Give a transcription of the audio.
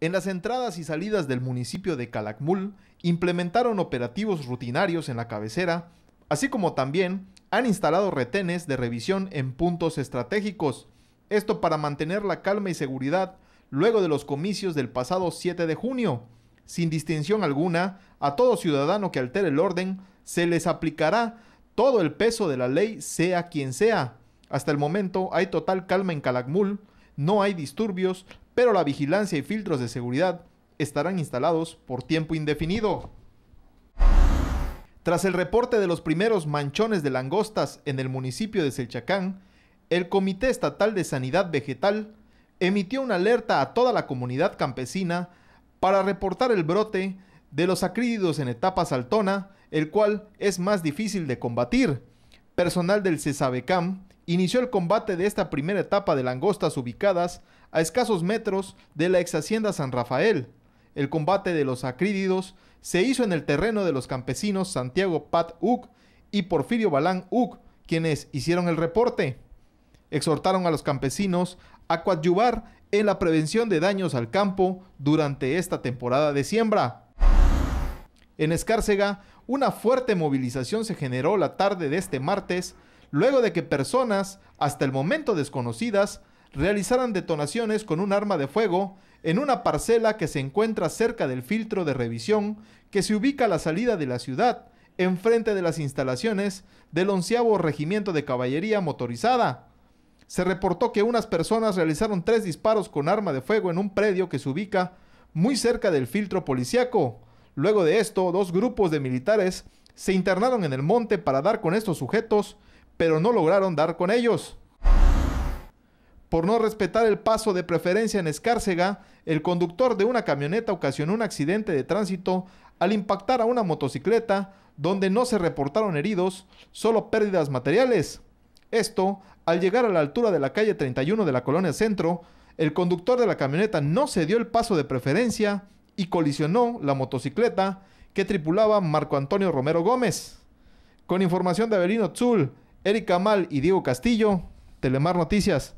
En las entradas y salidas del municipio de Calakmul implementaron operativos rutinarios en la cabecera, así como también han instalado retenes de revisión en puntos estratégicos, esto para mantener la calma y seguridad luego de los comicios del pasado 7 de junio. Sin distinción alguna, a todo ciudadano que altere el orden se les aplicará todo el peso de la ley, sea quien sea. Hasta el momento hay total calma en Calakmul, no hay disturbios, pero la vigilancia y filtros de seguridad estarán instalados por tiempo indefinido. Tras el reporte de los primeros manchones de langostas en el municipio de Selchacán, el Comité Estatal de Sanidad Vegetal emitió una alerta a toda la comunidad campesina para reportar el brote de los acrídidos en etapa saltona, el cual es más difícil de combatir. Personal del CESABECAM inició el combate de esta primera etapa de langostas ubicadas a escasos metros de la ex hacienda San Rafael. El combate de los acrídidos se hizo en el terreno de los campesinos Santiago Pat Uc y Porfirio Balán Uc, quienes hicieron el reporte. Exhortaron a los campesinos a coadyuvar en la prevención de daños al campo durante esta temporada de siembra. En Escárcega, una fuerte movilización se generó la tarde de este martes luego de que personas, hasta el momento desconocidas, realizaran detonaciones con un arma de fuego en una parcela que se encuentra cerca del filtro de revisión que se ubica a la salida de la ciudad, enfrente de las instalaciones del onceavo Regimiento de Caballería Motorizada. Se reportó que unas personas realizaron tres disparos con arma de fuego en un predio que se ubica muy cerca del filtro policiaco. Luego de esto, dos grupos de militares se internaron en el monte para dar con estos sujetos pero no lograron dar con ellos. Por no respetar el paso de preferencia en Escárcega, el conductor de una camioneta ocasionó un accidente de tránsito al impactar a una motocicleta donde no se reportaron heridos, solo pérdidas materiales. Esto, al llegar a la altura de la calle 31 de la colonia Centro, el conductor de la camioneta no cedió el paso de preferencia y colisionó la motocicleta que tripulaba Marco Antonio Romero Gómez. Con información de Avelino Zul, Eric Mal y Diego Castillo. Telemar Noticias.